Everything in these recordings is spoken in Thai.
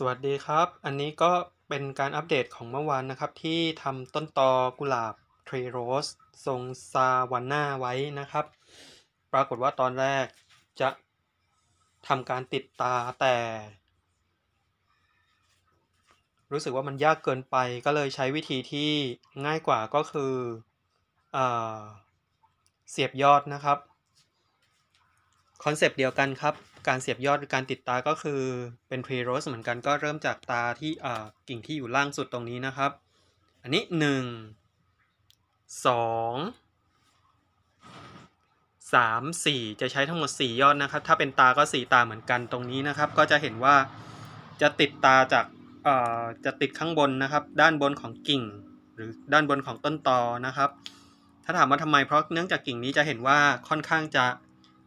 สวัสดีครับ อันนี้ก็เป็นการอัปเดตของเมื่อวานนะครับ ที่ทำต้นตอกุหลาบทรีโรส ทรงซาวันนาไว้นะครับ ปรากฏว่าตอนแรกจะทำการติดตาแต่ รู้สึกว่ามันยากเกินไปก็เลยใช้วิธีที่ง่ายกว่าก็คือเอเสียบยอดนะครับ คอนเซปต์เดียวกันครับการเสียบยอดหรือการติดตาก็คือเป็นเพโรสเหมือนกัน ก็เริ่มจากตาที่กิ่งที่อยู่ล่างสุดตรงนี้นะครับ อันนี้ 1 2 3 4 จะใช้ทั้งหมด 4 ยอดนะครับ ถ้าเป็นตาก็ 4 ตาเหมือนกัน ตรงนี้นะครับ ก็จะเห็นว่าจะติดตาจากจะติดข้างบนนะครับ ด้านบนของกิ่งหรือด้านบนของต้นตอนะครับ ถ้าถามว่าทำไมเพราะเนื่องจากกิ่งนี้จะเห็นว่าค่อนข้างจะ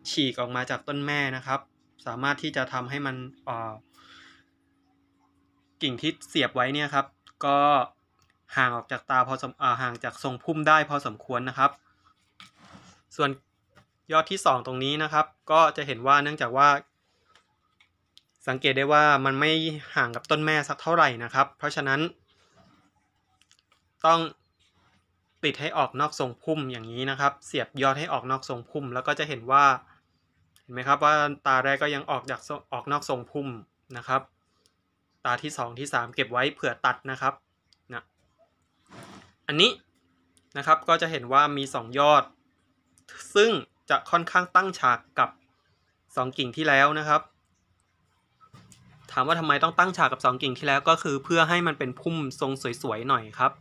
ฉีกออกมาจากต้นแม่นะครับสามารถที่จะทำให้มันกิ่งที่เสียบไว้เนี่ยครับ ก็ห่างออกจากตาพอสมอห่างจากทรงพุ่มได้พอสมควรนะครับ ส่วนยอดที่ 2 ตรงนี้นะครับ ก็จะเห็นว่าเนื่องจากว่า สังเกตได้ว่ามันไม่ห่างกับต้นแม่สักเท่าไหร่นะครับ เพราะฉะนั้น ต้องติดให้ออกนอกทรงพุ่มอย่างนี้นะครับ เสียบยอดให้ออกนอกทรงพุ่มแล้วก็จะเห็นว่าห็นไหมครับว่าตาแรกก็ยังออกจากออกนอกทรงพุ่มนะครับ ตาที่2ที่3เก็บไว้เผื่อตัดนะครับนะอันนี้นะครับก็จะเห็นว่ามี2ยอดซึ่งจะค่อนข้างตั้งฉากกับ2กิ่งที่แล้วนะครับถามว่าทำไมต้องตั้งฉากกับ 2 กิ่งที่แล้วก็คือเพื่อให้มันเป็นพุ่มทรงสวยๆหน่อยครับ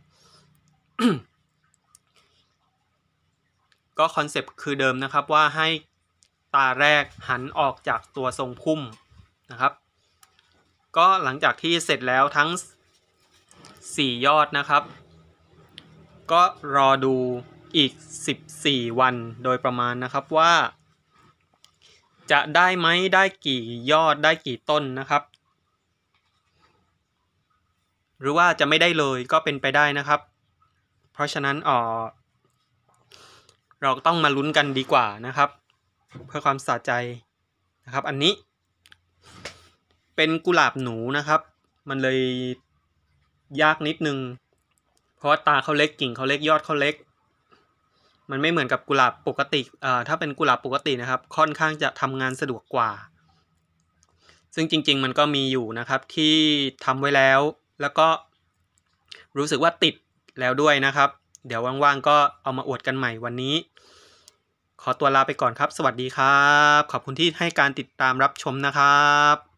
ก็คอนเซปต์คือเดิมนะครับว่าให้ตาแรกหันออกจากตัวทรงพุ่มนะครับ ก็หลังจากที่เสร็จแล้วทั้ง 4 ยอดนะครับ ก็รอดูอีก 14 วันโดยประมาณนะครับว่า จะได้ไหมได้กี่ยอดได้กี่ต้นนะครับ หรือว่าจะไม่ได้เลยก็เป็นไปได้นะครับ เพราะฉะนั้นอ๋อเราต้องมาลุ้นกันดีกว่านะครับเพื่อความสะใจนะครับอันนี้ เป็นกุหลาบหนูนะครับ มันเลยยากนิดนึง เพราะาตาเขาเล็กกิ่งเขาเล็ก ยอดเขาเล็ก มันไม่เหมือนกับกุหลาบปกติอ่าถ้าเป็นกุหลาบปกตินะครับ ค่อนข้างจะทำงานสะดวกกว่า ซึ่งจริงๆมันก็มีอยู่นะครับที่ทำไว้แล้วแล้วก็รู้สึกว่าติดแล้วด้วยนะครับ เดี๋ยวว่างๆก็เอามาอวดกันใหม่วันนี้ขอตัวลาไปก่อนครับ สวัสดีครับ ขอบคุณที่ให้การติดตามรับชมนะครับ